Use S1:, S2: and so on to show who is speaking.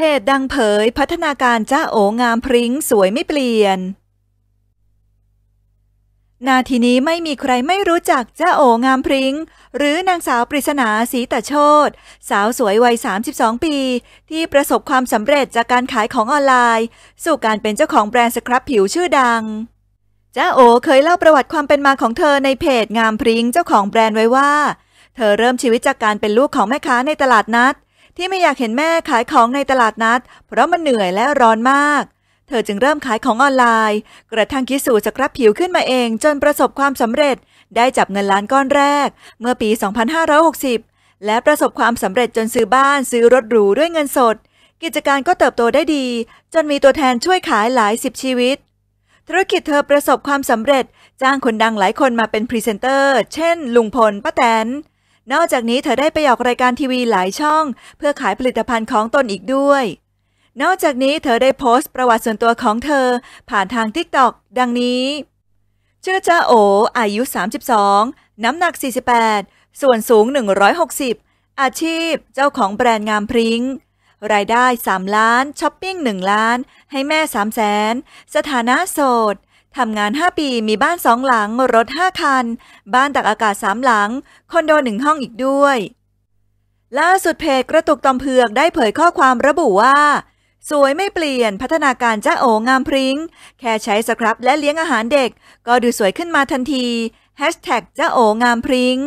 S1: พจดังเผยพัฒนาการจ้าโองามพริ้งสวยไม่เปลี่ยน นาทีนี้ไม่มีใครไม่รู้จักจ้าโองามพริ้งหรือนางสาวปริศนาสีตะโชตสาวสวยวัย 32 ปี ที่ประสบความสำเร็จจากการขายของออนไลน์ สู่การเป็นเจ้าของแบรนด์สครับผิวชื่อดังจ้าโอเคยเล่าประวัติความเป็นมาของเธอในเพจงามพริ้งเจ้าของแบรนด์ไว้ว่า เธอเริ่มชีวิตจากการเป็นลูกของแม่ค้าในตลาดนัดที่ไม่อยากเห็นแม่ขายของในตลาดนัด เพราะมันเหนื่อยและร้อนมาก เธอจึงเริ่มขายของออนไลน์ กระทั่งคิดสูรสครับผิวขึ้นมาเอง จนประสบความสำเร็จได้จับเงินล้านก้อนแรก เมื่อปี 2560 และประสบความสำเร็จจนซื้อบ้านซื้อรถหรูด้วยเงินสด กิจการก็เติบโตได้ดี จนมีตัวแทนช่วยขายหลายสิบชีวิต ธุรกิจเธอประสบความสำเร็จ จ้างคนดังหลายคนมาเป็นพรีเซนเตอร์ เช่น ลุงพลป้าแตนนอกจากนี้เธอได้ไปออกรายการทีวีหลายช่อง เพื่อขายผลิตภัณฑ์ของตนอีกด้วย นอกจากนี้เธอได้โพสต์ประวัติส่วนตัวของเธอ ผ่านทางทิกตอกดังนี้ชื่อจ้าโออายุ 32 น้ำหนัก 48 ส่วนสูง 160 อาชีพเจ้าของแบรนด์งามพริง้งรายได้ 3 ล้านช้อปปิ้ง 1 ล้าน ให้แม่3 0 0แสน สถานะโสดทำงาน 5 ปีมีบ้านสองหลังรถ 5 คัน บ้านตักอากาศสามหลัง คอนโดหนึ่งห้องอีกด้วย ล่าสุดเพจกระตุกตอมเผือกได้เผยข้อความระบุว่า สวยไม่เปลี่ยนพัฒนาการจ้าโองามพริง้งแค่ใช้สครับและเลี้ยงอาหารเด็ก ก็ดูสวยขึ้นมาทันทีแฮชแท็กจ้าโองามพริง้ง